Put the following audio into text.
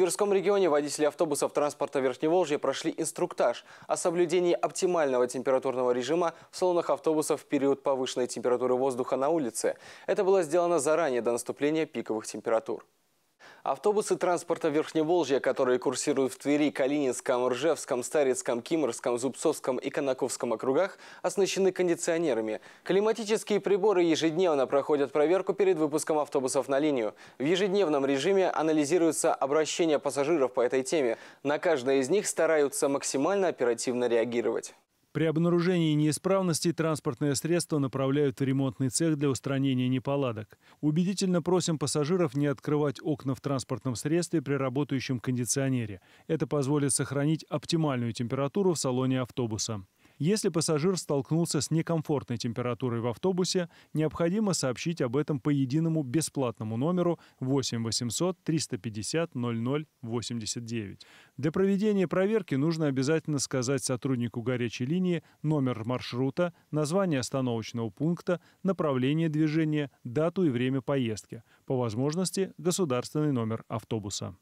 Тверском регионе водители автобусов транспорта Верхневолжья прошли инструктаж о соблюдении оптимального температурного режима в салонах автобусов в период повышенной температуры воздуха на улице. Это было сделано заранее до наступления пиковых температур. Автобусы транспорта Верхневолжья, которые курсируют в Твери, Калининском, Ржевском, Старицком, Киморском, Зубцовском и Конаковском округах, оснащены кондиционерами. Климатические приборы ежедневно проходят проверку перед выпуском автобусов на линию. В ежедневном режиме анализируются обращения пассажиров по этой теме. На каждое из них стараются максимально оперативно реагировать. При обнаружении неисправности транспортное средство направляют в ремонтный цех для устранения неполадок. Убедительно просим пассажиров не открывать окна в транспортном средстве при работающем кондиционере. Это позволит сохранить оптимальную температуру в салоне автобуса. Если пассажир столкнулся с некомфортной температурой в автобусе, необходимо сообщить об этом по единому бесплатному номеру 8 800 350 0089. Для проведения проверки нужно обязательно сказать сотруднику горячей линии номер маршрута, название остановочного пункта, направление движения, дату и время поездки, по возможности государственный номер автобуса.